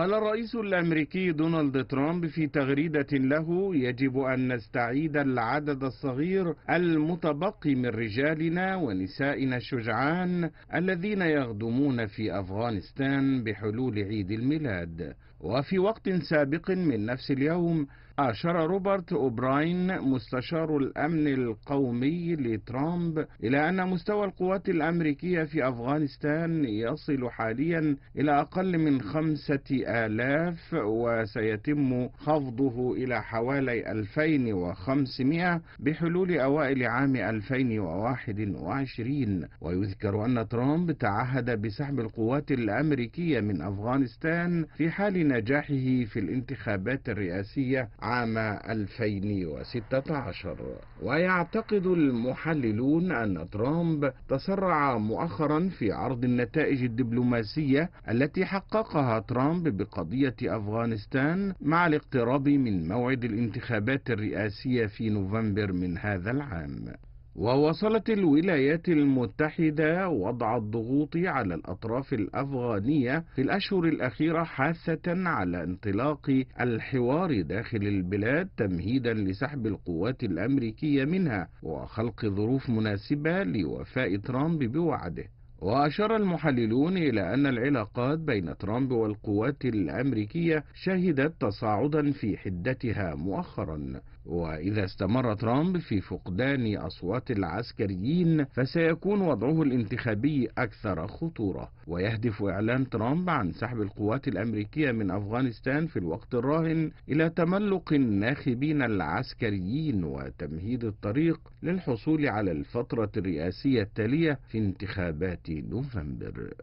قال الرئيس الأمريكي دونالد ترامب في تغريدة له يجب أن نستعيد العدد الصغير المتبقي من رجالنا ونسائنا الشجعان الذين يخدمون في أفغانستان بحلول عيد الميلاد وفي وقت سابق من نفس اليوم أشار روبرت أوبراين مستشار الأمن القومي لترامب إلى أن مستوى القوات الأمريكية في أفغانستان يصل حاليا إلى أقل من خمسة آلاف وسيتم خفضه إلى حوالي 2500 بحلول أوائل عام 2021 ويذكر أن ترامب تعهد بسحب القوات الأمريكية من أفغانستان في حال نجاحه في الانتخابات الرئاسية عام 2016 ويعتقد المحللون أن ترامب تسرع مؤخرا في عرض النتائج الدبلوماسية التي حققها ترامب بقضية أفغانستان مع الاقتراب من موعد الانتخابات الرئاسية في نوفمبر من هذا العام وواصلت الولايات المتحدة وضع الضغوط على الأطراف الأفغانية في الأشهر الأخيرة حاثة على انطلاق الحوار داخل البلاد تمهيدا لسحب القوات الأمريكية منها وخلق ظروف مناسبة لوفاء ترامب بوعده وأشار المحللون إلى أن العلاقات بين ترامب والقوات الأمريكية شهدت تصاعدا في حدتها مؤخرا وإذا استمر ترامب في فقدان أصوات العسكريين فسيكون وضعه الانتخابي أكثر خطورة ويهدف إعلان ترامب عن سحب القوات الأمريكية من أفغانستان في الوقت الراهن إلى تملق الناخبين العسكريين وتمهيد الطريق للحصول على الفترة الرئاسية التالية في انتخابات نوفمبر